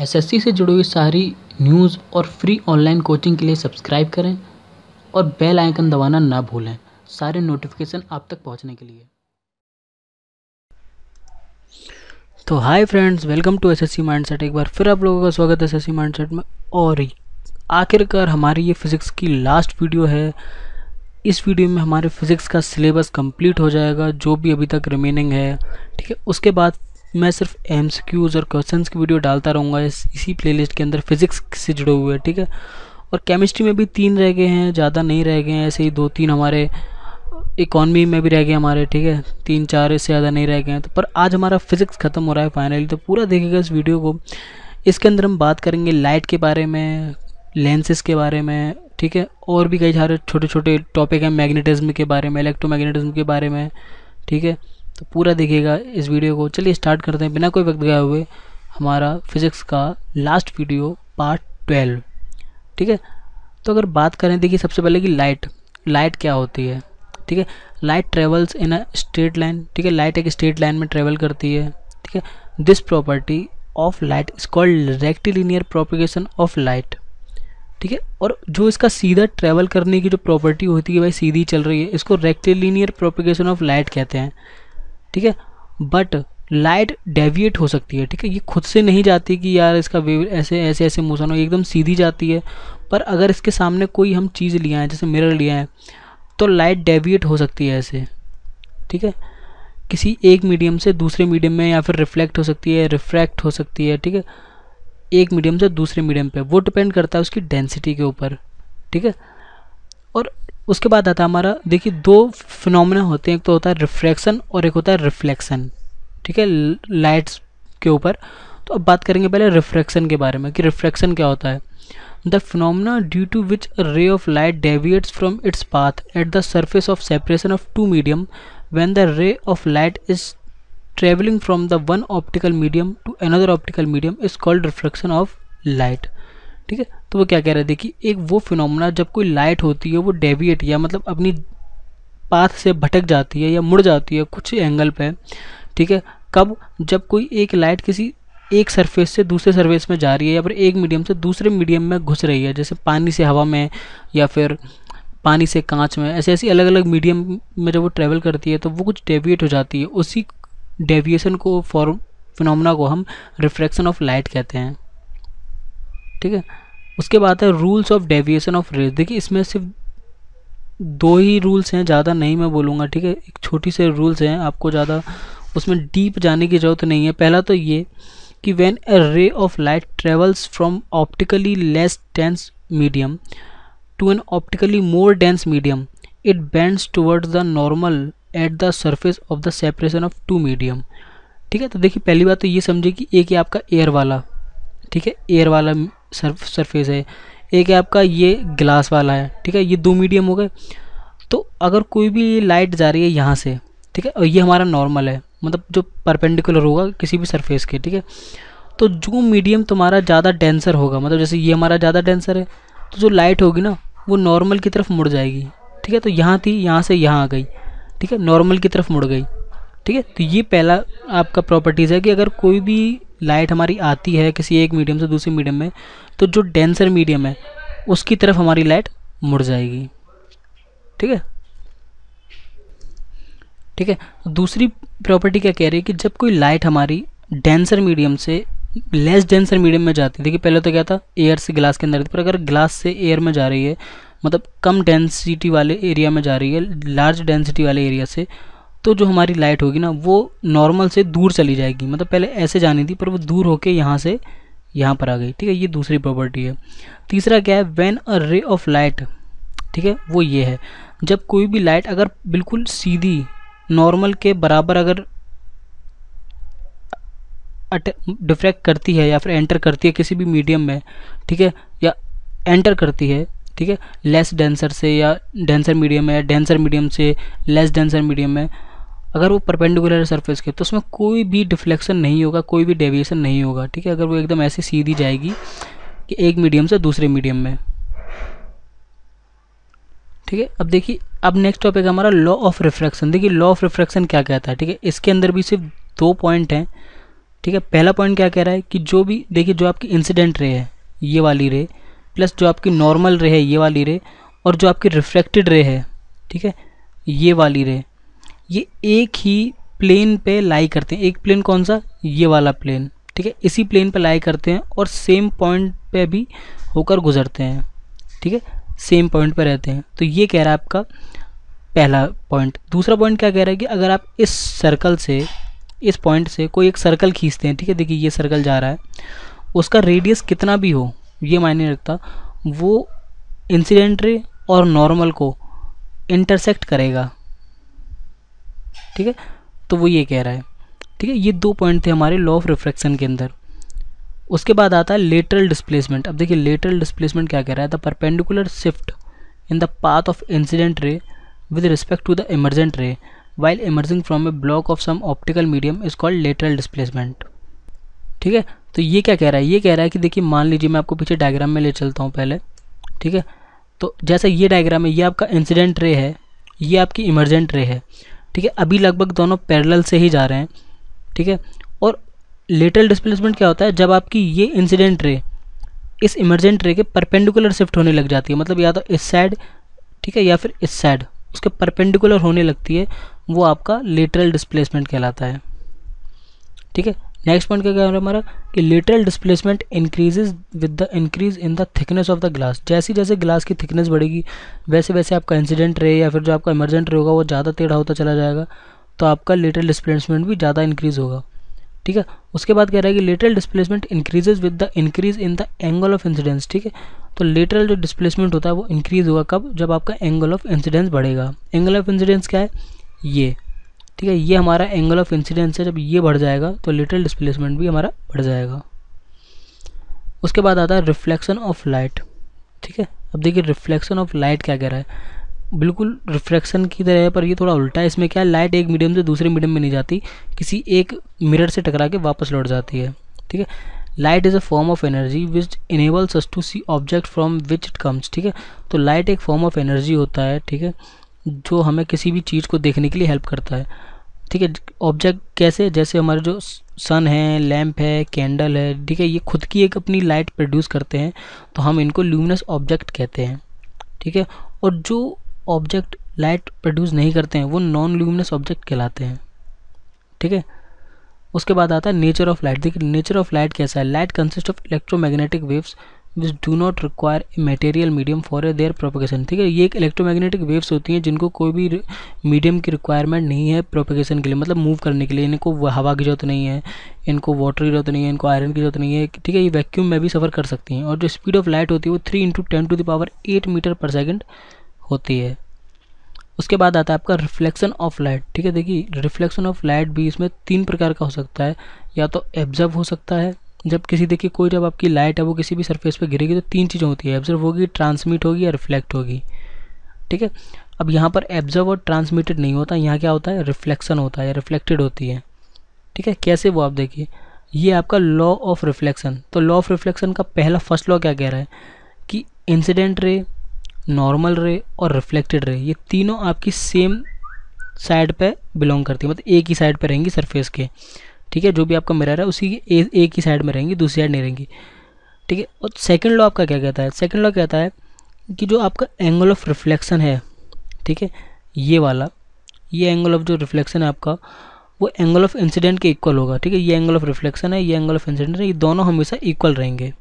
SSC से जुड़ी हुई सारी न्यूज़ और फ्री ऑनलाइन कोचिंग के लिए सब्सक्राइब करें और बेल आइकन दबाना ना भूलें सारे नोटिफिकेशन आप तक पहुंचने के लिए तो hi friends welcome to SSC mindset एक बार फिर आप लोगों का स्वागत है एसएससी माइंडसेट में और आखिरकार हमारी ये फिज़िक्स की लास्ट वीडियो है इस वीडियो में हमारे फिज़िक्स का सिलेबस कंप्लीट हो जाएगा जो भी अभी तक रिमेनिंग है ठीक है उसके बाद मैं सिर्फ एम और क्वेश्चन की वीडियो डालता रहूँगा इस इसी प्लेलिस्ट के अंदर फिजिक्स से जुड़े हुए ठीक है और केमिस्ट्री में भी तीन रह गए हैं ज़्यादा नहीं रह गए हैं ऐसे ही दो तीन हमारे इकॉनमी में भी रह गए हमारे ठीक है तीन चार इससे ज़्यादा नहीं रह गए हैं तो पर आज हमारा फिजिक्स ख़त्म हो रहा है फाइनली तो पूरा देखेगा इस वीडियो को इसके अंदर हम बात करेंगे लाइट के बारे में लेंसेज के बारे में ठीक है और भी कई सारे छोटे छोटे टॉपिक हैं मैग्नेटिज्म के बारे में इलेक्ट्रोमैग्नेटिज्म के बारे में ठीक है तो पूरा देखिएगा इस वीडियो को चलिए स्टार्ट करते हैं बिना कोई वक्त गए हुए हमारा फिज़िक्स का लास्ट वीडियो पार्ट ट्वेल्व ठीक है तो अगर बात करें देखिए सबसे पहले कि लाइट लाइट क्या होती है ठीक है light travels in a straight line ठीक है लाइट एक स्ट्रेट लाइन में ट्रेवल करती है ठीक है this property of light is called rectilinear propagation of light ठीक है और जो इसका सीधा ट्रैवल करने की जो प्रॉपर्टी होती है भाई सीधी चल रही है इसको रेक्टिलीनियर प्रोपिगेशन ऑफ लाइट कहते हैं ठीक है बट लाइट डेविएट हो सकती है ठीक है ये खुद से नहीं जाती कि यार इसका वेव ऐसे ऐसे ऐसे मोशन हो एकदम सीधी जाती है पर अगर इसके सामने कोई हम चीज़ लिया है जैसे मिरर लिया है तो लाइट डेविएट हो सकती है ऐसे ठीक है किसी एक मीडियम से दूसरे मीडियम में या फिर रिफ्लेक्ट हो सकती है रिफ्रैक्ट हो सकती है ठीक है एक मीडियम से दूसरे मीडियम पर वो डिपेंड करता है उसकी डेंसिटी के ऊपर ठीक है और उसके बाद आता है हमारा देखिए दो फिनोमिना होते हैं एक तो होता है रिफ्रैक्शन और एक होता है रिफ्लेक्शन ठीक है लाइट्स के ऊपर तो अब बात करेंगे पहले रिफ्रैक्शन के बारे में कि रिफ्रैक्शन क्या होता है the phenomena due to which ray of light deviates from its path at the surface of separation of two medium when the ray of light is travelling from the one optical medium to another optical medium is called reflection of light ठीक है तो वो क्या कह रहे हैं देखिए एक वो फिनोमना जब कोई लाइट होती है वो डेविएट या मतलब अपनी पाथ से भटक जाती है या मुड़ जाती है कुछ एंगल पे ठीक है कब जब कोई एक लाइट किसी एक सरफेस से दूसरे सरफेस में जा रही है या फिर एक मीडियम से दूसरे मीडियम में घुस रही है जैसे पानी से हवा में या फिर पानी से कांच में ऐसे ऐसी अलग अलग मीडियम में जब वो ट्रेवल करती है तो वो कुछ डेविएट हो जाती है उसी डेविएशन को फॉर्म फिनोमना को हम रिफ्रैक्शन ऑफ लाइट कहते हैं ठीक है उसके बाद है rules of deviation of rays देखिए इसमें सिर्फ दो ही रूल्स हैं ज़्यादा नहीं मैं बोलूँगा ठीक है एक छोटी से रूल्स हैं आपको ज़्यादा उसमें डीप जाने की ज़रूरत नहीं है पहला तो ये कि when a ray of light travels from optically less dense medium to an optically more dense medium it bends towards the normal at the surface of the separation of two medium ठीक है तो देखिए पहली बात तो ये समझे कि एक ही आपका एयर वाला ठीक है एयर वाला सर्फ सरफेस है एक है आपका ये ग्लास वाला है ठीक है ये दो मीडियम हो गए तो अगर कोई भी लाइट जा रही है यहाँ से ठीक है और ये हमारा नॉर्मल है मतलब जो परपेंडिकुलर होगा किसी भी सरफेस के ठीक है तो जो मीडियम तुम्हारा ज़्यादा डेंसर होगा मतलब जैसे ये हमारा ज़्यादा डेंसर है तो जो लाइट होगी ना वो नॉर्मल की तरफ मुड़ जाएगी ठीक है तो यहाँ थी यहाँ से यहाँ आ गई ठीक है नॉर्मल की तरफ मुड़ गई ठीक है तो ये पहला आपका प्रॉपर्टीज़ है कि अगर कोई भी लाइट हमारी आती है किसी एक मीडियम से दूसरे मीडियम में तो जो डेंसर मीडियम है उसकी तरफ हमारी लाइट मुड़ जाएगी ठीक है ठीक है दूसरी प्रॉपर्टी क्या कह रही है कि जब कोई लाइट हमारी डेंसर मीडियम से लेस डेंसर मीडियम में जाती है देखिए पहले तो क्या था एयर से ग्लास के अंदर पर अगर ग्लास से एयर में जा रही है मतलब कम डेंसिटी वाले एरिया में जा रही है लार्ज डेंसिटी वाले एरिया से तो जो हमारी लाइट होगी ना वो नॉर्मल से दूर चली जाएगी मतलब पहले ऐसे जानी थी पर वो दूर होके यहाँ से यहाँ पर आ गई ठीक है ये दूसरी प्रॉपर्टी है तीसरा क्या है when a ray of light ठीक है वो ये है जब कोई भी लाइट अगर बिल्कुल सीधी नॉर्मल के बराबर अगर डिफ्रैक्ट करती है या फिर एंटर करती है किसी भी मीडियम में ठीक है या एंटर करती है ठीक है लेस डेंसर से या डेंसर मीडियम में या डेंसर मीडियम से लेस डेंसर मीडियम में अगर वो परपेंडिकुलर सर्फेस के तो उसमें कोई भी डिफ्लेक्शन नहीं होगा कोई भी डेविएशन नहीं होगा ठीक है अगर वो एकदम ऐसे सीधी जाएगी कि एक मीडियम से दूसरे मीडियम में ठीक है अब देखिए अब नेक्स्ट टॉपिक हमारा लॉ ऑफ रिफ्रैक्शन देखिए लॉ ऑफ रिफ्रैक्शन क्या कहता है ठीक है इसके अंदर भी सिर्फ दो पॉइंट हैं ठीक है पहला पॉइंट क्या कह रहा है कि जो भी देखिए जो आपकी इंसिडेंट रे है ये वाली रे प्लस जो आपकी नॉर्मल रे है ये वाली रे और जो आपकी रिफ्लेक्टेड रे है ठीक है ये वाली रे ये एक ही प्लेन पे लाई करते हैं एक प्लेन कौन सा ये वाला प्लेन ठीक है इसी प्लेन पे लाई करते हैं और सेम पॉइंट पे भी होकर गुजरते हैं ठीक है सेम पॉइंट पे रहते हैं तो ये कह रहा है आपका पहला पॉइंट दूसरा पॉइंट क्या कह रहा है कि अगर आप इस सर्कल से इस पॉइंट से कोई एक सर्कल खींचते हैं ठीक है देखिए ये सर्कल जा रहा है उसका रेडियस कितना भी हो ये मायने रखता वो इंसिडेंट रे और नॉर्मल को इंटरसेक्ट करेगा ठीक है तो वो ये कह रहा है ठीक है ये दो पॉइंट थे हमारे लॉ ऑफ रिफ्लेक्शन के अंदर उसके बाद आता है लेटरल डिस्प्लेसमेंट अब देखिए लेटरल डिस्प्लेसमेंट क्या कह रहा है the perpendicular shift in the path of incident ray with respect to the emergent ray while emerging from a block of some optical medium is called lateral displacement ठीक है तो ये क्या कह रहा है ये कह रहा है कि देखिए मान लीजिए मैं आपको पीछे डायग्राम में ले चलता हूँ पहले ठीक है तो जैसा ये डायग्राम है ये आपका इंसिडेंट रे है ये आपकी इमरजेंट रे है ठीक है अभी लगभग दोनों पैरेलल से ही जा रहे हैं ठीक है और लेटरल डिस्प्लेसमेंट क्या होता है जब आपकी ये इंसिडेंट रे इस इमरजेंट रे के परपेंडिकुलर शिफ्ट होने लग जाती है मतलब या तो इस साइड ठीक है या फिर इस साइड उसके परपेंडिकुलर होने लगती है वो आपका लेटरल डिस्प्लेसमेंट कहलाता है ठीक है नेक्स्ट पॉइंट क्या कह रहा है हमारा कि lateral displacement increases with the increase in the thickness of the glass जैसे जैसे ग्लास की थिकनेस बढ़ेगी वैसे वैसे आपका इंसिडेंट रे या फिर जो आपका इमरजेंट रे होगा वो ज़्यादा टेढ़ा होता चला जाएगा तो आपका लेटरल डिस्प्लेसमेंट भी ज़्यादा इंक्रीज़ होगा ठीक है उसके बाद कह रहा है कि lateral displacement increases with the increase in the angle of incidence ठीक है तो लेटरल जो डिस्प्लेसमेंट होता है वो इंक्रीज़ होगा कब जब आपका एंगल ऑफ इंसिडेंस बढ़ेगा एंगल ऑफ इंसिडेंस क्या है ये ठीक है ये हमारा एंगल ऑफ इंसिडेंस है जब ये बढ़ जाएगा तो लिटरल डिस्प्लेसमेंट भी हमारा बढ़ जाएगा उसके बाद आता है रिफ्लेक्शन ऑफ लाइट ठीक है अब देखिए रिफ्लेक्शन ऑफ लाइट क्या कह रहा है बिल्कुल रिफ्लेक्शन की तरह है पर ये थोड़ा उल्टा है इसमें क्या है लाइट एक मीडियम से दूसरे मीडियम में नहीं जाती किसी एक मिरर से टकरा के वापस लौट जाती है ठीक है light is a form of energy which enables us to see object from which it comes ठीक है तो लाइट एक फॉर्म ऑफ एनर्जी होता है ठीक है जो हमें किसी भी चीज़ को देखने के लिए हेल्प करता है ठीक है ऑब्जेक्ट कैसे जैसे हमारे जो सन है लैम्प है कैंडल है ठीक है ये खुद की एक अपनी लाइट प्रोड्यूस करते हैं तो हम इनको ल्यूमिनस ऑब्जेक्ट कहते हैं ठीक है और जो ऑब्जेक्ट लाइट प्रोड्यूस नहीं करते हैं वो नॉन ल्यूमिनस ऑब्जेक्ट कहलाते हैं ठीक है उसके बाद आता है नेचर ऑफ लाइट देखिए नेचर ऑफ लाइट कैसा है light consist of electromagnetic waves which do not require material medium for their propagation ठीक है ये एक इलेक्ट्रोमैग्नेटिक वेव्स होती हैं जिनको कोई भी मीडियम की रिक्वायरमेंट नहीं है प्रोपोगेशन के लिए मतलब मूव करने के लिए इनको हवा की जरूरत नहीं है इनको वाटर की जरूरत नहीं है इनको आयरन की जरूरत नहीं है ठीक है ये वैक्यूम में भी सफ़र कर सकती हैं और जो स्पीड ऑफ लाइट होती है वो three into ten to the power eight metre per second होती है उसके बाद आता है आपका रिफ्लेक्शन ऑफ लाइट ठीक है देखिए रिफ्लेक्शन ऑफ लाइट भी इसमें तीन प्रकार का हो सकता है या तो एब्जर्व हो सकता है जब किसी देखिए कोई जब आपकी लाइट है वो किसी भी सरफेस पे गिरेगी तो तीन चीज़ें होती है एब्जर्व होगी ट्रांसमिट होगी या रिफ्लेक्ट होगी ठीक है अब यहाँ पर एब्जर्व और ट्रांसमिटेड नहीं होता यहाँ क्या होता है रिफ्लेक्शन होता है या रिफ्लेक्टेड होती है ठीक है कैसे वो आप देखिए ये आपका लॉ ऑफ रिफ्लेक्शन तो लॉ ऑफ रिफ्लेक्शन का पहला फर्स्ट लॉ क्या कह रहा है कि इंसिडेंट रे नॉर्मल रे और रिफ्लेक्टेड रे ये तीनों आपकी सेम साइड पे बिलोंग करती है मतलब एक ही साइड पे रहेंगी सरफेस के ठीक है जो भी आपका मिरर है उसी ए, एक ही साइड में रहेंगी दूसरी साइड नहीं रहेंगी ठीक है और सेकेंड लॉ आपका क्या कहता है सेकेंड लॉ कहता है कि जो आपका एंगल ऑफ रिफ्लेक्शन है ठीक है ये वाला ये एंगल ऑफ जो रिफ्लेक्शन है आपका वो एंगल ऑफ इंसिडेंट के इक्वल होगा ठीक है ये एंगल ऑफ रिफ्लेक्शन है ये एंगल ऑफ इंसिडेंट है ये दोनों हमेशा इक्वल रहेंगे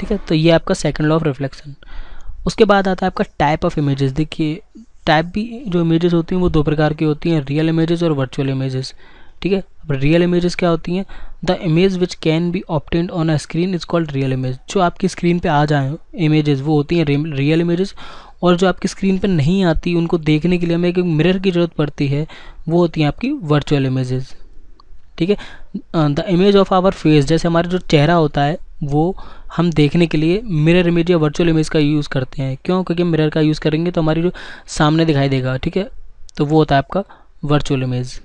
ठीक है तो ये आपका सेकेंड लॉ ऑफ रिफ्लेक्शन उसके बाद आता है आपका टाइप ऑफ इमेजेस देखिए टाइप भी जो इमेजेस होती हैं वो दो प्रकार की होती हैं रियल इमेजेस और वर्चुअल इमेजेस ठीक है अब रियल इमेजेस क्या होती हैं the image which can be obtained on a screen is called real image जो आपकी स्क्रीन पे आ जाए इमेजेस वो होती हैं रियल इमेजेस और जो आपकी स्क्रीन पर नहीं आती उनको देखने के लिए हमें एक मिरर की ज़रूरत पड़ती है वो होती हैं आपकी वर्चुअल इमेजेस ठीक है the image of our face जैसे हमारा जो चेहरा होता है वो हम देखने के लिए मिरर इमेज या वर्चुअल इमेज का यूज़ करते हैं क्यों क्योंकि मिरर का यूज़ करेंगे तो हमारी जो सामने दिखाई देगा ठीक है तो वो होता है आपका वर्चुअल इमेज़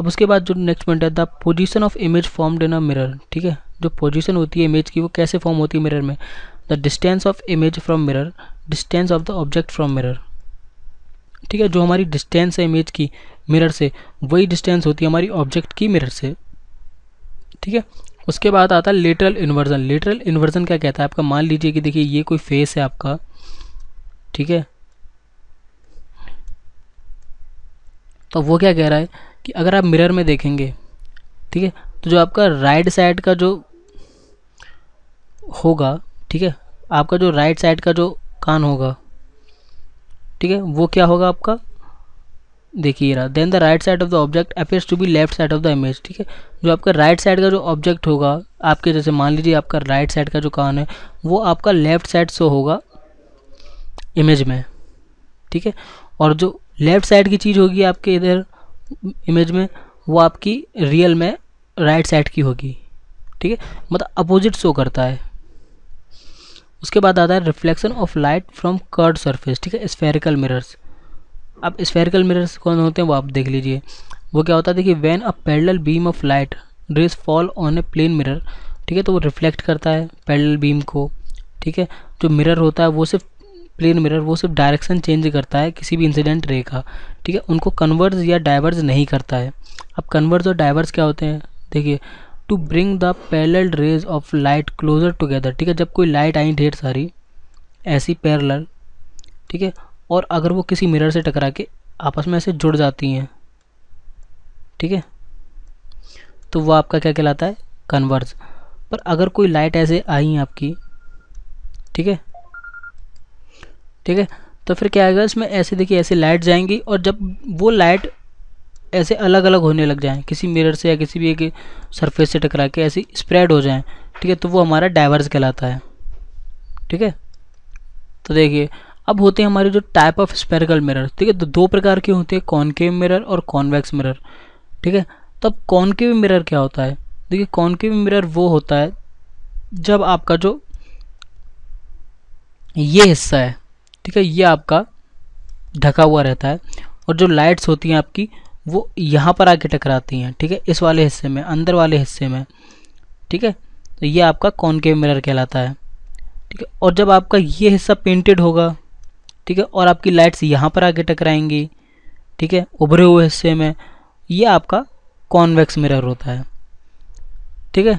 अब उसके बाद जो नेक्स्ट पॉइंट है the position of image form in a mirror ठीक है जो पोजिशन होती है इमेज की वो कैसे फॉर्म होती है मिरर में the distance of image from mirror distance of the object from mirror ठीक है जो हमारी डिस्टेंस है इमेज की मिरर से वही डिस्टेंस होती है हमारी ऑब्जेक्ट की मिरर से ठीक है उसके बाद आता है लेटरल इन्वर्जन लेटरल इन्वर्जन क्या कहता है आपका मान लीजिए कि देखिए ये कोई फेस है आपका ठीक है तो वो क्या कह रहा है कि अगर आप मिरर में देखेंगे ठीक है तो जो आपका राइट साइड का जो होगा ठीक है आपका जो राइट साइड का जो कान होगा ठीक है वो क्या होगा आपका देखिए रहा then the right side of the object appears to be left side of the image ठीक है जो आपका राइट साइड का जो ऑब्जेक्ट होगा आपके जैसे मान लीजिए आपका राइट साइड का जो कान है वो आपका लेफ्ट साइड से होगा इमेज में ठीक है और जो लेफ्ट साइड की चीज़ होगी आपके इधर इमेज में वो आपकी रियल में राइट साइड की होगी ठीक है मतलब अपोजिट शो करता है उसके बाद आता है reflection of light from curved surface ठीक है स्फेरिकल मिरर्स अब स्फेरिकल मिरर्स कौन होते हैं वो आप देख लीजिए वो क्या होता है देखिए when a parallel beam of light rays fall on a plane mirror ठीक है तो वो रिफ्लेक्ट करता है पैरल बीम को ठीक है जो मिरर होता है वो सिर्फ प्लेन मिरर वो सिर्फ डायरेक्शन चेंज करता है किसी भी इंसिडेंट रे का ठीक है उनको कन्वर्ज या डाइवर्ज नहीं करता है अब कन्वर्ज और डाइवर्ज क्या होते हैं देखिए to bring the parallel rays of light closer together ठीक है जब कोई लाइट आई ढेर सारी ऐसी पैरल ठीक है और अगर वो किसी मिरर से टकरा के आपस में ऐसे जुड़ जाती हैं ठीक है तो वो आपका क्या कहलाता है कन्वर्ज पर अगर कोई लाइट ऐसे आई आपकी ठीक है ठीक है तो फिर क्या आएगा इसमें ऐसे देखिए ऐसे लाइट जाएंगी और जब वो लाइट ऐसे अलग अलग होने लग जाएं किसी मिरर से या किसी भी एक सरफेस से टकरा के ऐसे स्प्रेड हो जाएं ठीक है तो वो हमारा डाइवर्स कहलाता है ठीक है तो देखिए अब होते हैं हमारे जो टाइप ऑफ स्पेरिकल मिरर ठीक है तो दो प्रकार के होते हैं कॉनकेव मिरर और कॉन्वेक्स मिरर ठीक है तो अब कॉनकेव मिरर क्या होता है देखिए कॉनकेव मिरर वो होता है जब आपका जो ये हिस्सा है ठीक है ये आपका ढका हुआ रहता है और जो लाइट्स होती हैं आपकी वो यहाँ पर आके टकराती हैं ठीक है इस वाले हिस्से में अंदर वाले हिस्से में ठीक है तो ये आपका कॉनकेव मिरर कहलाता है ठीक है और जब आपका ये हिस्सा पेंटेड होगा ठीक है और आपकी लाइट्स यहाँ पर आके टकराएंगी ठीक है उभरे हुए हिस्से में ये आपका कॉन्वेक्स मिरर होता है ठीक है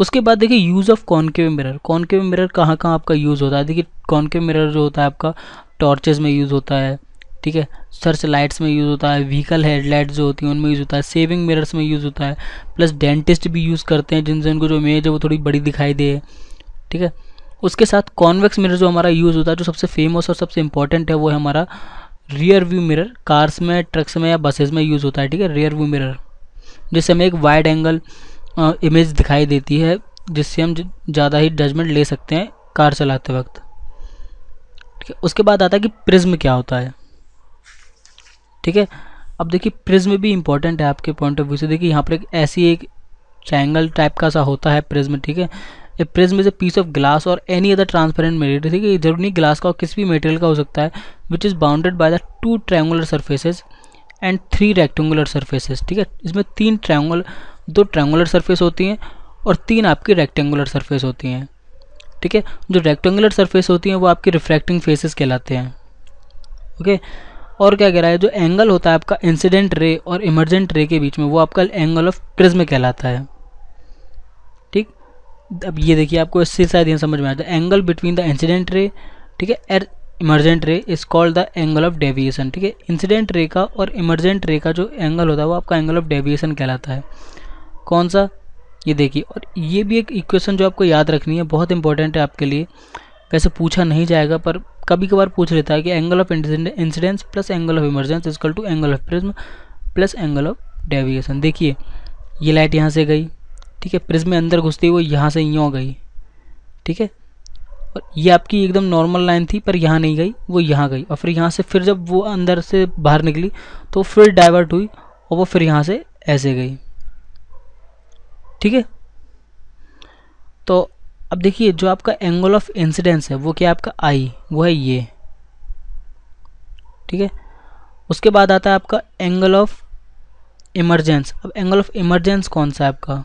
उसके बाद देखिए use of concave mirror concave mirror कहाँ कहाँ आपका यूज़ होता है देखिए कॉन्केव मिरर जो होता है आपका टॉर्चेस में यूज़ होता है ठीक है सर्च लाइट्स में यूज़ होता है व्हीकल हेडलाइट जो होती हैं उनमें यूज़ होता है सेविंग मिरर्स में यूज़ होता है प्लस डेंटिस्ट भी यूज़ करते हैं जिनसे उनको जो इमेज है वो थोड़ी बड़ी दिखाई दे ठीक है उसके साथ कॉन्वेक्स मिरर जो हमारा यूज़ होता है जो सबसे फेमस और सबसे इंपॉर्टेंट है वो है हमारा रियर व्यू मिरर कार्स में ट्रक्स में या बसेस में यूज़ होता है ठीक है रियर व्यू मिरर जिससे हमें एक वाइड एंगल इमेज दिखाई देती है जिससे हम ज़्यादा ही जजमेंट ले सकते हैं कार चलाते वक्त ठीक है उसके बाद आता है कि प्रिज्म क्या होता है ठीक है अब देखिए प्रिज्म भी इम्पोर्टेंट है आपके पॉइंट ऑफ व्यू से देखिए यहाँ पर एक ऐसी एक ट्राइंगल टाइप का सा होता है प्रिज्म ठीक है a prism is a piece of glass और एनी अदर ट्रांसपेरेंट मेटेरियल ठीक है जरूरी नहीं ग्लास का और किसी भी मटेरियल का हो सकता है which is bounded by the two triangular surfaces and three rectangular surfaces ठीक है इसमें तीन ट्रैंगुलर दो ट्रैंगुलर सरफेस होती हैं और तीन आपकी रेक्टेंगुलर सरफेस होती हैं ठीक है जो रेक्टेंगुलर सरफेस होती हैं वो आपकी रिफ्रैक्टिंग फेसेस कहलाते हैं ओके और क्या कह रहा है जो एंगल होता है आपका इंसिडेंट रे और इमरजेंट रे के बीच में वो आपका एंगल ऑफ प्रिज्म कहलाता है ठीक अब ये देखिए आपको इससे शायद ये समझ में आता है angle between the incident ray ठीक है uh emergent ray is called the angle of deviation ठीक है इंसिडेंट रे का और इमरजेंट रे का जो एंगल होता है वो आपका एंगल ऑफ डेविएशन कहलाता है कौन सा ये देखिए और ये भी एक इक्वेशन जो आपको याद रखनी है बहुत इंपॉर्टेंट है आपके लिए वैसे पूछा नहीं जाएगा पर कभी कभार पूछ लेता है कि angle of incidence plus angle of emergence equal to angle of prism plus angle of deviation देखिए ये लाइट यहाँ से गई ठीक है प्रिज्म में अंदर घुसते हुए यहाँ से यूँ गई ठीक है और ये आपकी एकदम नॉर्मल लाइन थी पर यहाँ नहीं गई वो यहाँ गई और फिर यहाँ से फिर जब वो अंदर से बाहर निकली तो फिर डाइवर्ट हुई और वो फिर यहाँ से ऐसे गई ठीक है तो अब देखिए जो आपका एंगल ऑफ इंसिडेंस है वो क्या आपका आई वो है ये ठीक है उसके बाद आता है आपका एंगल ऑफ इमरजेंस अब एंगल ऑफ इमरजेंस कौन सा है आपका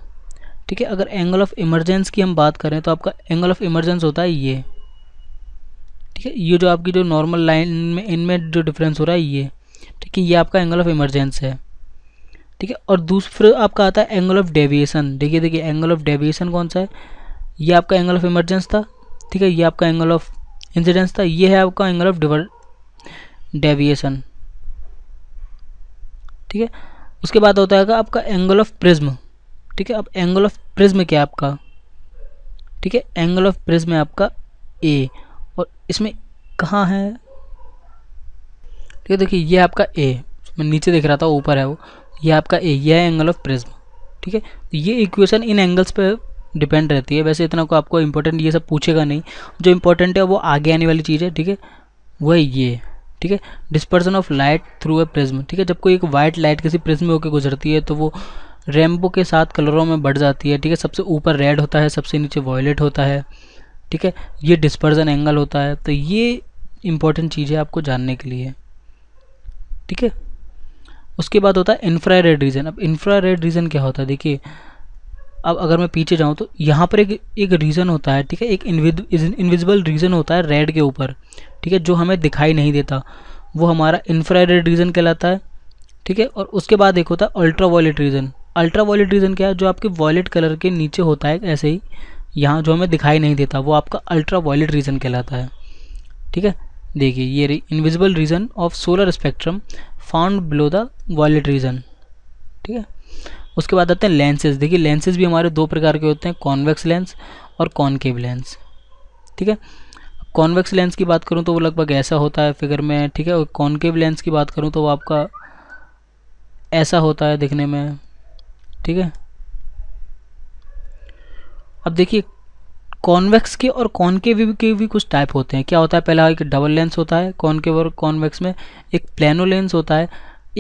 ठीक है अगर एंगल ऑफ इमरजेंस की हम बात करें तो आपका एंगल ऑफ इमरजेंस होता है ये ठीक है ये जो आपकी जो नॉर्मल लाइन में इनमें जो डिफरेंस हो रहा है ये ठीक है ये आपका एंगल ऑफ इमरजेंस है ठीक है और दूसरा आपका आता है एंगल ऑफ डेविएशन देखिए देखिए एंगल ऑफ डेविएशन कौन सा है ये आपका एंगल ऑफ इमरजेंस था ठीक है ये आपका एंगल ऑफ इंसिडेंस था ये है आपका एंगल ऑफ डिवर डेविएशन ठीक है उसके बाद होता है आपका एंगल ऑफ प्रिज्म ठीक है अब एंगल ऑफ प्रिज्म क्या आपका ठीक है एंगल ऑफ प्रिज्म है आपका ए और इसमें कहाँ है ठीक है देखिए ये आपका ए मैं नीचे देख रहा था ऊपर है वो ये आपका एरिया है एंगल ऑफ प्रिज्म ठीक है तो ये इक्वेशन इन एंगल्स पे डिपेंड रहती है वैसे इतना को आपको इंपॉर्टेंट ये सब पूछेगा नहीं जो इंपॉर्टेंट है वो आगे आने वाली चीज़ है ठीक है वह ये ठीक है dispersion of light through a prism ठीक है जब कोई एक वाइट लाइट किसी प्रिज्म होकर गुजरती है तो वो रेम्बो के साथ कलरों में बढ़ जाती है ठीक है सबसे ऊपर रेड होता है सबसे नीचे वॉयलेट होता है ठीक है ये डिस्पर्जन एंगल होता है तो ये इंपॉर्टेंट चीज़ है आपको जानने के लिए ठीक है उसके बाद होता है इन्फ्रा रेड रीजन अब इन्फ्रा रेड रीजन क्या होता है देखिए अब अगर मैं पीछे जाऊँ तो यहाँ पर एक एक रीज़न होता है ठीक है एक इनविजिबल रीज़न होता है रेड के ऊपर ठीक है जो हमें दिखाई नहीं देता वो हमारा इन्फ्रा रेड रीजन कहलाता है ठीक है और उसके बाद एक होता है ultraviolet region ultraviolet region क्या है जो आपके वॉलेट कलर के नीचे होता है ऐसे ही यहाँ जो हमें दिखाई नहीं देता वो आपका अल्ट्रा वॉलेट रीजन कहलाता है ठीक है देखिए ये invisible region of solar spectrum found below the violet region ठीक है उसके बाद आते हैं लेंसेज देखिए लेंसेज भी हमारे दो प्रकार के होते हैं कॉन्वेक्स लेंस और कॉनकेव लेंस ठीक है कॉन्वेक्स लेंस की बात करूँ तो वो लगभग ऐसा होता है फिगर में ठीक है और कॉनकेव लेंस की बात करूँ तो वो आपका ऐसा होता है दिखने में ठीक है अब देखिए कॉन्वेक्स के और कॉनकेव के भी कुछ टाइप होते हैं क्या होता है पहला एक डबल लेंस होता है कॉनकेव और कॉन्वेक्स में एक प्लेनो लेंस होता है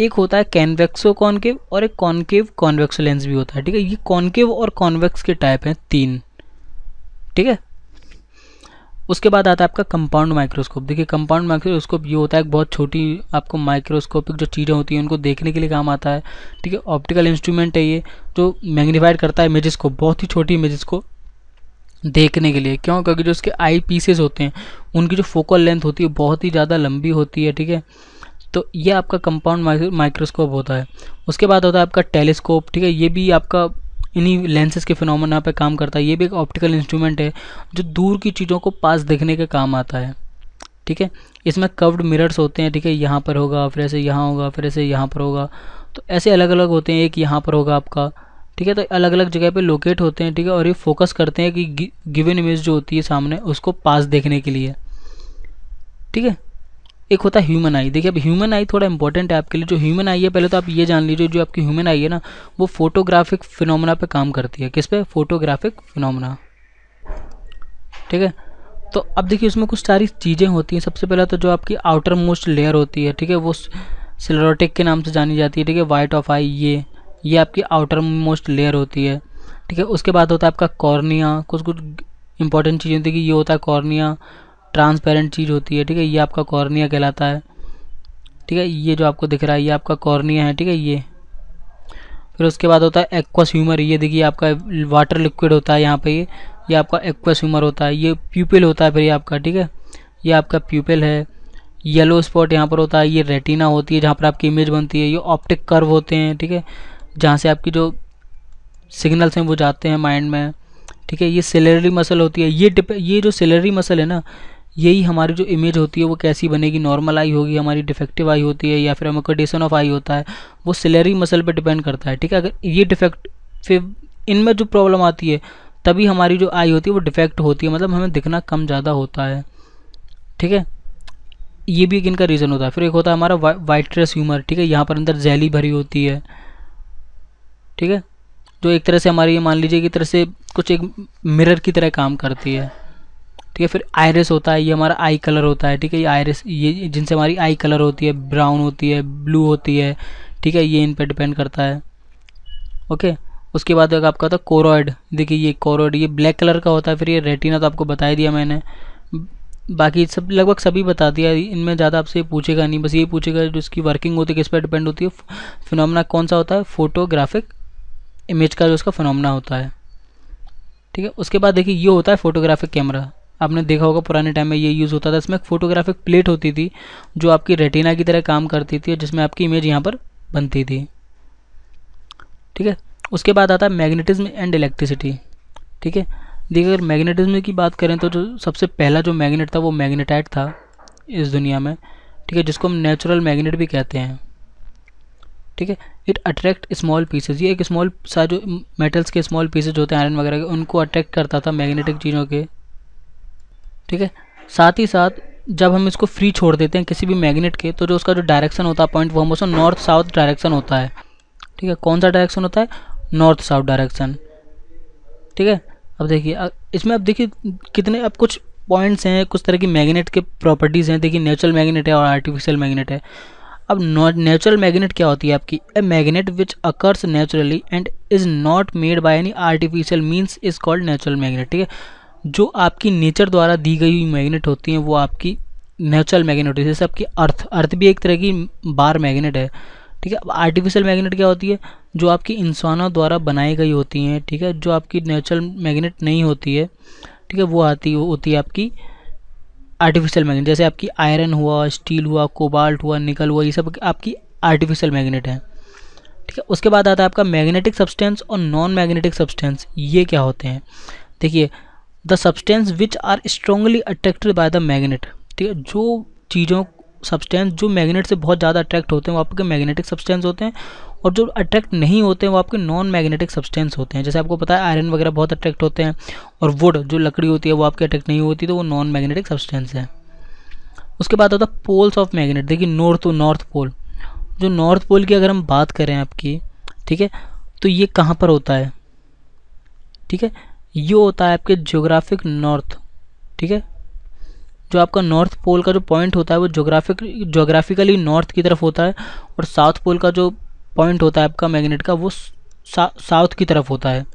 एक होता है कैनवेक्सो कॉनकेव और एक कॉनकेव कॉन्वेक्सो लेंस भी होता है ठीक है ये कॉनकेव और कॉन्वेक्स के टाइप हैं तीन ठीक है उसके बाद आता है आपका कंपाउंड माइक्रोस्कोप देखिए कंपाउंड माइक्रोस्कोप ये होता है एक बहुत छोटी आपको माइक्रोस्कोपिक जो चीज़ें होती हैं उनको देखने के लिए काम आता है ठीक है ऑप्टिकल इंस्ट्रूमेंट है ये जो मैग्नीफाइड करता है इमेजेस को बहुत ही छोटी इमेजेस को देखने के लिए क्यों क्योंकि जो उसके आई पीसेस होते हैं उनकी जो फोकल लेंथ होती है बहुत ही ज़्यादा लंबी होती है ठीक है तो ये आपका कंपाउंड माइक्रोस्कोप होता है उसके बाद होता है आपका टेलीस्कोप ठीक है ये भी आपका इन्हीं लेंसेज के फिनोमेना पे काम करता है ये भी एक ऑप्टिकल इंस्ट्रूमेंट है जो दूर की चीज़ों को पास देखने के काम आता है ठीक है इसमें कव्ड मिरर्स होते हैं ठीक है यहाँ पर होगा फिर ऐसे यहाँ होगा फिर ऐसे यहाँ पर होगा तो ऐसे अलग अलग होते हैं एक यहाँ पर होगा आपका ठीक है तो अलग अलग जगह पे लोकेट होते हैं ठीक है और ये फोकस करते हैं कि गिवन इमेज जो होती है सामने उसको पास देखने के लिए ठीक है एक होता है ह्यूमन आई देखिए अब ह्यूमन आई थोड़ा इंपॉर्टेंट है आपके लिए जो ह्यूमन आई है पहले तो आप ये जान लीजिए जो आपकी ह्यूमन आई है ना वो फोटोग्राफिक फिनोमना पर काम करती है किस पे फोटोग्राफिक फिनोमना ठीक है तो अब देखिए उसमें कुछ सारी चीज़ें होती हैं सबसे पहला तो जो आपकी आउटर मोस्ट लेयर होती है ठीक है वो सिलरोटिक के नाम से जानी जाती है ठीक है वाइट ऑफ आई ये ये आपकी आउटर मोस्ट लेयर होती है ठीक है उसके बाद होता है आपका कॉर्निया कुछ कुछ इंपॉर्टेंट चीज़ होती है कि ये होता है कॉर्निया ट्रांसपेरेंट चीज़ होती है ठीक है ये आपका कॉर्निया कहलाता है ठीक है ये जो आपको दिख रहा है ये आपका कॉर्निया है ठीक है ये फिर उसके बाद होता है एक्वास ह्यूमर ये देखिए आपका वाटर लिक्विड होता है यहाँ पर ये ये आपका एक्वास ह्यूमर होता है ये प्यूपिल होता है फिर ये आपका ठीक है ये आपका प्यूपिल है येलो स्पॉट यहाँ पर होता है ये रेटिना होती है जहाँ पर आपकी इमेज बनती है ये ऑप्टिक कर्व होते हैं ठीक है जहाँ से आपकी जो सिग्नल्स हैं वो जाते हैं माइंड में ठीक है ये सेलरी मसल होती है ये ये जो सेलरी मसल है ना यही हमारी जो इमेज होती है वो कैसी बनेगी नॉर्मल आई होगी हमारी डिफेक्टिव आई होती है या फिर हमें एमोकोडेशन ऑफ आई होता है वो सेलरी मसल पे डिपेंड करता है ठीक है अगर ये डिफेक्ट फिर इनमें जो प्रॉब्लम आती है तभी हमारी जो आई होती है वो डिफेक्ट होती है मतलब हमें दिखना कम ज़्यादा होता है ठीक है ये भी एक इनका रीज़न होता है फिर एक होता है हमारा वाइट ड्रेस ह्यूमर ठीक है यहाँ पर अंदर जैली भरी होती है ठीक है जो एक तरह से हमारी ये मान लीजिए कि तरह से कुछ एक मिरर की तरह काम करती है ठीक है फिर आयरस होता है ये हमारा आई कलर होता है ठीक है ये आयरस ये जिनसे हमारी आई कलर होती है ब्राउन होती है ब्लू होती है ठीक है ये इन पर डिपेंड करता है ओके उसके बाद आपका होता है कोरोइड देखिए ये कोरोइड ये ब्लैक कलर का होता है फिर ये रेटिना तो आपको बता दिया मैंने बाकी सब लगभग सभी बता दिया इनमें ज़्यादा आपसे पूछेगा नहीं बस ये पूछेगा जो इसकी वर्किंग होती है किस पर डिपेंड होती है फिनोमना कौन सा होता है फोटोग्राफिक इमेज का जो उसका फिनोमना होता है ठीक है उसके बाद देखिए ये होता है फोटोग्राफिक कैमरा आपने देखा होगा पुराने टाइम में ये यूज़ होता था इसमें एक फोटोग्राफिक प्लेट होती थी जो आपकी रेटिना की तरह काम करती थी और जिसमें आपकी इमेज यहाँ पर बनती थी ठीक है उसके बाद आता है मैग्नेटिज्म एंड इलेक्ट्रिसिटी ठीक है देखिए अगर मैग्नेटिज्म की बात करें तो जो सबसे पहला जो मैग्नेट था वो मैग्नेटाइट था इस दुनिया में ठीक है जिसको हम नेचुरल मैग्नेट भी कहते हैं ठीक है इट अट्रैक्ट स्मॉल पीसेज ये एक स्मॉल सा जो मेटल्स के स्मॉल पीसेज होते हैं आयरन वगैरह के उनको अट्रैक्ट करता था मैग्नेटिक चीज़ों के ठीक है साथ ही साथ जब हम इसको फ्री छोड़ देते हैं किसी भी मैग्नेट के तो जो उसका जो डायरेक्शन होता है पॉइंट वो हमेशा नॉर्थ साउथ डायरेक्शन होता है ठीक है कौन सा डायरेक्शन होता है नॉर्थ साउथ डायरेक्शन ठीक है अब देखिए इसमें अब देखिए कितने अब कुछ पॉइंट्स हैं कुछ तरह की मैग्नेट के प्रॉपर्टीज़ हैं देखिए नेचुरल मैग्नेट है और आर्टिफिशियल मैग्नेट है अब नेचुरल मैग्नेट क्या होती है आपकी a magnet which occurs naturally and is not made by any artificial means is called natural magnet ठीक है जो आपकी नेचर द्वारा दी गई हुई मैग्नेट होती है वो आपकी नेचुरल मैग्नेट होती है जैसे आपकी अर्थ अर्थ भी एक तरह की बार मैग्नेट है ठीक है अब आर्टिफिशियल मैग्नेट क्या होती है जो आपकी इंसानों द्वारा बनाई गई होती हैं ठीक है जो आपकी नेचुरल मैग्नेट नहीं होती है ठीक है वो आती होती है आपकी आर्टिफिशियल मैग्नेट जैसे आपकी आयरन हुआ स्टील हुआ कोबाल्ट हुआ निकल हुआ ये सब आपकी आर्टिफिशियल मैग्नेट है ठीक है उसके बाद आता है आपका मैग्नेटिक सब्सटेंस और नॉन मैग्नेटिक सब्सटेंस ये क्या होते हैं देखिए the substance which are strongly attracted by the magnet ठीक है जो चीज़ों सब्सटेंस जो मैग्नेट से बहुत ज़्यादा अट्रैक्ट होते हैं वो आपके मैग्नेटिक सब्सटेंस होते हैं और जो अट्रैक्ट नहीं होते हैं वो आपके नॉन मैग्नेटिक सब्सटेंस होते हैं जैसे आपको पता है आयरन वगैरह बहुत अट्रैक्ट होते हैं और वुड जो लकड़ी होती है वो आपके अट्रैक्ट नहीं होती तो वो नॉन मैग्नेटिक सब्सटेंस है उसके बाद होता है पोल्स ऑफ मैग्नेट देखिए नॉर्थ नॉर्थ पोल जो नॉर्थ पोल की अगर हम बात करें आपकी ठीक है तो ये कहाँ पर होता है ठीक है ये होता है आपके जियोग्राफिक नॉर्थ ठीक है जो आपका नॉर्थ पोल का जो पॉइंट होता है वो जोग्राफिक जोग्राफिकली नॉर्थ की तरफ होता है और साउथ पोल का जो पॉइंट होता है आपका मैग्नेट का वो साउथ की तरफ होता है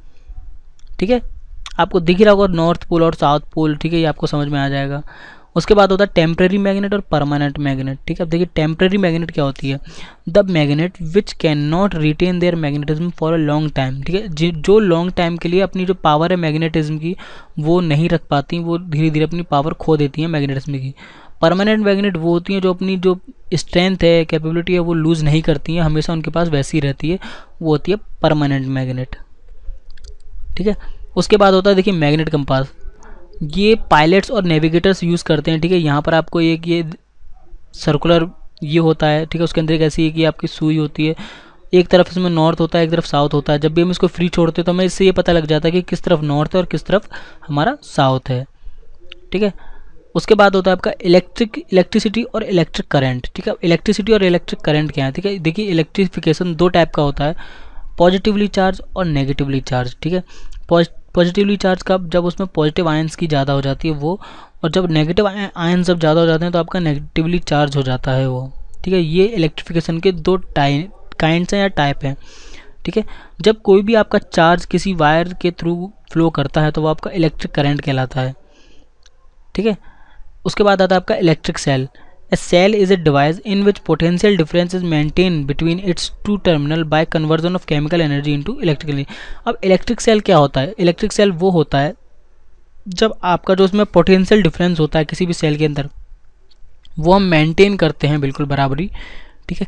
ठीक है आपको दिख रहा होगा नॉर्थ पोल और साउथ पोल ठीक है ये आपको समझ में आ जाएगा उसके बाद होता है टेम्प्रेरी मैग्नेट और परमानेंट मैग्नेट ठीक है अब देखिए टेम्प्रेरी मैग्नेट क्या होती है the magnet which can not retain their magnetism for a long time ठीक है जो लॉन्ग टाइम के लिए अपनी जो पावर है मैग्नेटिज्म की वो नहीं रख पाती वो धीरे धीरे अपनी पावर खो देती हैं मैग्नेटिज्म की परमानेंट मैग्नेट वो होती हैं जो अपनी जो स्ट्रेंथ है कैपेबिलिटी है वो लूज़ नहीं करती हैं हमेशा उनके पास वैसी रहती है वो होती है परमानेंट मैग्नेट ठीक है उसके बाद होता है देखिए मैग्नेट कंपास ये पायलट्स और नेविगेटर्स यूज़ करते हैं ठीक है यहाँ पर आपको एक ये सर्कुलर ये होता है ठीक है उसके अंदर एक ऐसी है कि आपकी सुई होती है एक तरफ इसमें नॉर्थ होता है एक तरफ साउथ होता है जब भी हम इसको फ्री छोड़ते हैं तो हमें इससे ये पता लग जाता है कि किस तरफ नॉर्थ है और किस तरफ हमारा साउथ है ठीक है उसके बाद होता है आपका इलेक्ट्रिक इलेक्ट्रिसिटी और इलेक्ट्रिक करंट ठीक है इलेक्ट्रिसिटी और इलेक्ट्रिक करंट क्या है ठीक है देखिए इलेक्ट्रिफिकेशन दो टाइप का होता है पॉजिटिवली चार्ज और नेगेटिवली चार्ज ठीक है पॉजिटिवली चार्ज का जब उसमें पॉजिटिव आयंस की ज़्यादा हो जाती है वो और जब नेगेटिव आयन जब ज़्यादा हो जाते हैं तो आपका नेगेटिवली चार्ज हो जाता है वो ठीक है ये इलेक्ट्रिफिकेशन के दो टाइ काइंड्स हैं या टाइप हैं ठीक है जब कोई भी आपका चार्ज किसी वायर के थ्रू फ्लो करता है तो वो आपका इलेक्ट्रिक करंट कहलाता है ठीक है उसके बाद आता है आपका electric cell A cell is a device in which potential difference is maintained between its two terminal by conversion of chemical energy into electrical energy. अब electric cell क्या होता है Electric cell वो होता है जब आपका जो उसमें potential difference होता है किसी भी cell के अंदर वो हम maintain करते हैं बिल्कुल बराबरी ठीक है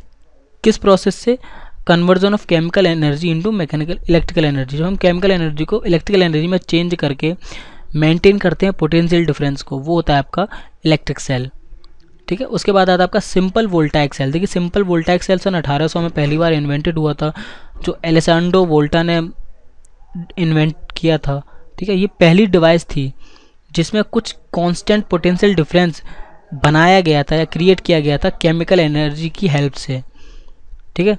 किस process से conversion of chemical energy into mechanical electrical energy जो हम केमिकल एनर्जी को इलेक्ट्रिकल एनर्जी में चेंज करके मेंटेन करते हैं पोटेंशियल डिफरेंस को वो होता है आपका इलेक्ट्रिक सेल ठीक है उसके बाद आता आपका सिंपल वोल्टाइक सेल देखिए सिंपल वोल्टाइक सेल सन सौ में पहली बार इन्वेंटेड हुआ था जो एलेसांडो वोल्टा ने इन्वेंट किया था ठीक है ये पहली डिवाइस थी जिसमें कुछ कांस्टेंट पोटेंशियल डिफरेंस बनाया गया था या क्रिएट किया गया था केमिकल एनर्जी की हेल्प से ठीक है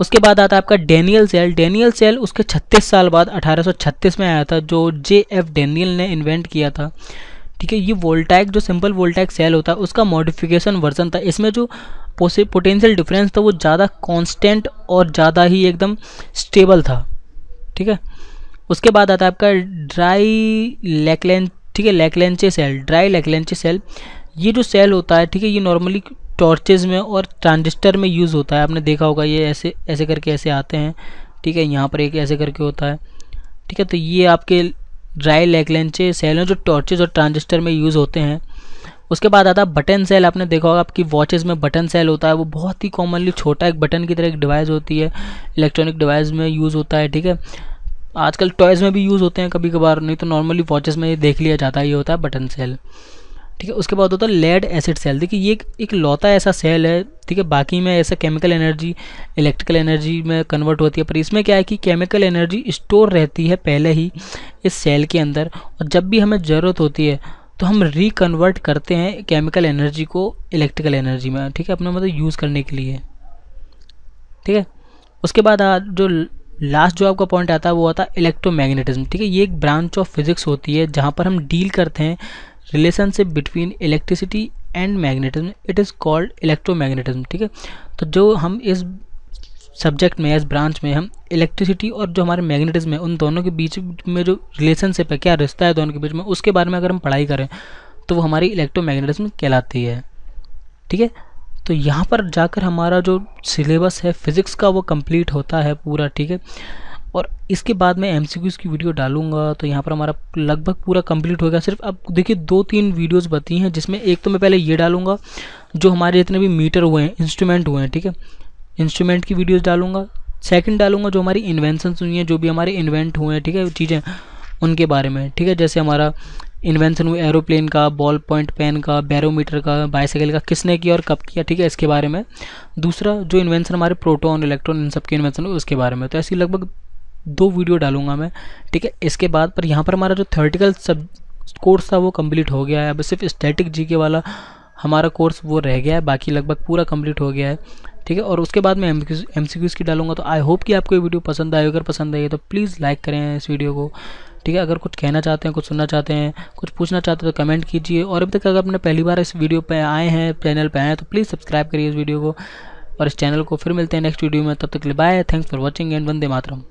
उसके बाद आता है आपका डेनियल सेल डेनियल सेल उसके 36 साल बाद 1836 में आया था जो जे एफ डेनियल ने इन्वेंट किया था ठीक है ये वोल्टाइक जो सिंपल वोल्टाइक सेल होता है उसका मॉडिफिकेशन वर्जन था इसमें जो पोटेंशियल डिफरेंस था वो ज़्यादा कांस्टेंट और ज़्यादा ही एकदम स्टेबल था ठीक है उसके बाद आता है आपका ड्राई लेकलें ठीक है Leclanche cell dry Leclanche cell ये जो सेल होता है ठीक है ये नॉर्मली टॉर्चेज में और ट्रांजिस्टर में यूज़ होता है आपने देखा होगा ये ऐसे ऐसे करके ऐसे आते हैं ठीक है यहाँ पर एक ऐसे करके होता है ठीक है तो ये आपके ड्राई लेंचे सेल हैं जो टॉर्चेज और ट्रांजिस्टर में यूज़ होते हैं उसके बाद आता है बटन सेल आपने देखा होगा आपकी वॉचेज़ में बटन सेल होता है वो बहुत ही कॉमनली छोटा एक बटन की तरह एक डिवाइस होती है इलेक्ट्रॉनिक डिवाइस में यूज़ होता है ठीक है आजकल टॉयज़ में भी यूज़ होते हैं कभी कभार नहीं तो नॉर्मली वॉचेज़ में देख लिया जाता है ये होता है बटन सेल ठीक है उसके बाद होता है लेड एसिड सेल देखिए ये एक लौता ऐसा सेल है ठीक है बाकी में ऐसा केमिकल एनर्जी इलेक्ट्रिकल एनर्जी में कन्वर्ट होती है पर इसमें क्या है कि केमिकल एनर्जी स्टोर रहती है पहले ही इस सेल के अंदर और जब भी हमें ज़रूरत होती है तो हम रिकन्वर्ट करते हैं केमिकल एनर्जी को इलेक्ट्रिकल एनर्जी में ठीक है अपना मतलब यूज़ करने के लिए ठीक है उसके बाद जो लास्ट जो आपका पॉइंट आता है वो आता है इलेक्ट्रोमैग्नेटिज्म ठीक है ये एक ब्रांच ऑफ फिजिक्स होती है जहाँ पर हम डील करते हैं relationship between electricity and magnetism it is called electromagnetism ठीक है तो जो हम इस सब्जेक्ट में इस ब्रांच में हम इलेक्ट्रिसिटी और जो हमारे मैग्नेटिज्म है उन दोनों के बीच में जो रिलेशनशिप है क्या रिश्ता है दोनों के बीच में उसके बारे में अगर हम पढ़ाई करें तो वो हमारी इलेक्ट्रोमैग्नेटिज्म कहलाती है ठीक है तो यहाँ पर जाकर हमारा जो सिलेबस है फिज़िक्स का वो कंप्लीट होता है पूरा ठीक है और इसके बाद मैं एम की वीडियो डालूंगा तो यहाँ पर हमारा लगभग पूरा कंप्लीट होगा सिर्फ अब देखिए दो तीन वीडियोस बती हैं जिसमें एक तो मैं पहले ये डालूंगा जो हमारे जितने भी मीटर हुए हैं इंस्ट्रूमेंट हुए हैं ठीक है इंस्ट्रूमेंट की वीडियोज़ डालूंगा सेकेंड डालूंगा जो हमारी इन्वेंसन्स हुई हैं जो भी हमारे इन्वेंट हुए हैं ठीक है चीज़ें उनके बारे में ठीक है जैसे हमारा इन्वेंशन हुआ एरोप्लेन का बॉल पॉइंट पेन का बैरोमीटर का बाइसाइकिल का किसने किया और कब किया ठीक है इसके बारे में दूसरा जो इन्वेंशन हमारे प्रोटोन इलेक्ट्रॉन इन सब के इन्वेंशन हुए उसके बारे में तो ऐसी लगभग दो वीडियो डालूंगा मैं ठीक है इसके बाद पर यहाँ पर हमारा जो थर्टिकल सब कोर्स था वो कम्प्लीट हो गया है अब सिर्फ स्टैटिक जीके वाला हमारा कोर्स वो रह गया है बाकी लगभग पूरा कम्प्लीट हो गया है ठीक है और उसके बाद मैं एम सी की डालूंगा तो आई होप कि आपको ये वीडियो पसंद आए अगर पसंद आई तो प्लीज़ लाइक करें इस वीडियो को ठीक है अगर कुछ कहना चाहते हैं कुछ सुनना चाहते हैं कुछ पूछना चाहते हैं तो कमेंट कीजिए और अभी तक अगर आपने पहली बार इस वीडियो पर आए हैं चैनल पर आए हैं तो प्लीज़ सब्सक्राइब करिए इस वीडियो को और इस चैनल को फिर मिलते हैं नेक्स्ट वीडियो में तब तक लिए bye thanks for watching and Vande Mataram